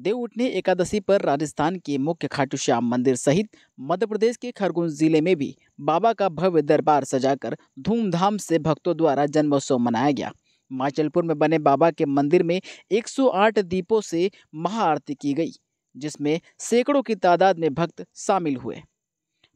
देवउठनी एकादशी पर राजस्थान के मुख्य खाटू श्याम मंदिर सहित मध्य प्रदेश के खरगोन जिले में भी बाबा का भव्य दरबार सजाकर धूमधाम से भक्तों द्वारा जन्मोत्सव मनाया गया माचलपुर में बने बाबा के मंदिर में 108 दीपों से महाआरती की गई जिसमें सैकड़ों की तादाद में भक्त शामिल हुए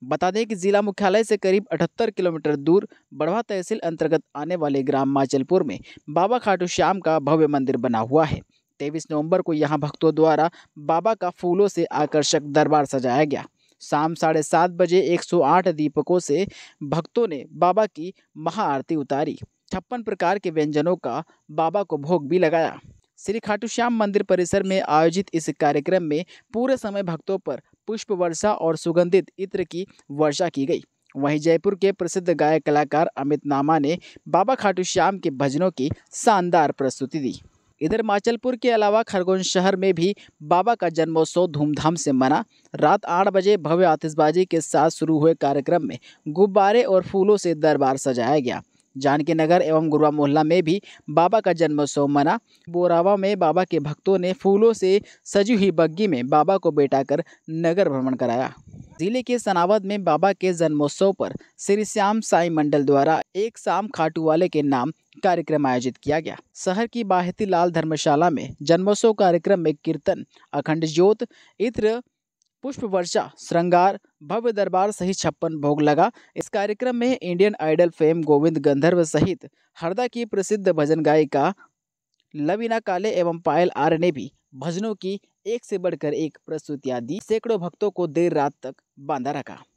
बता दें कि जिला मुख्यालय से करीब 78 किलोमीटर दूर बढ़वा तहसील अंतर्गत आने वाले ग्राम माचलपुर में बाबा खाटू श्याम का भव्य मंदिर बना हुआ है तेईस नवंबर को यहाँ भक्तों द्वारा बाबा का फूलों से आकर्षक दरबार सजाया गया शाम साढ़े सात बजे 108 दीपकों से भक्तों ने बाबा की महाआरती उतारी छप्पन प्रकार के व्यंजनों का बाबा को भोग भी लगाया श्री खाटू श्याम मंदिर परिसर में आयोजित इस कार्यक्रम में पूरे समय भक्तों पर पुष्प वर्षा और सुगंधित इत्र की वर्षा की गई वहीं जयपुर के प्रसिद्ध गायक कलाकार अमित नामा ने बाबा खाटू श्याम के भजनों की शानदार प्रस्तुति दी इधर माचलपुर के अलावा खरगोन शहर में भी बाबा का जन्मोत्सव धूमधाम से मना रात आठ बजे भव्य आतिशबाजी के साथ शुरू हुए कार्यक्रम में गुब्बारे और फूलों से दरबार सजाया गया जानकी नगर एवं गुरुआ मोहल्ला में भी बाबा का जन्मोत्सव मना बोरावा में बाबा के भक्तों ने फूलों से सजी हुई बग्गी में बाबा को बेटा कर नगर भ्रमण कराया जिले के सनावद में बाबा के जन्मोत्सव पर श्री श्याम साई मंडल द्वारा एक शाम खाटू वाले के नाम कार्यक्रम आयोजित किया गया शहर की बाहती लाल धर्मशाला में जन्मोत्सव कार्यक्रम में कीर्तन अखंड ज्योत इत्र पुष्प वर्षा श्रृंगार भव्य दरबार सहित छप्पन भोग लगा इस कार्यक्रम में इंडियन आइडल फेम गोविंद गंधर्व सहित हरदा की प्रसिद्ध भजन गायिका लवीना काले एवं पायल आर ने भी भजनों की एक से बढ़कर एक प्रस्तुतियां दी सैकड़ों भक्तों को देर रात तक बांधा रखा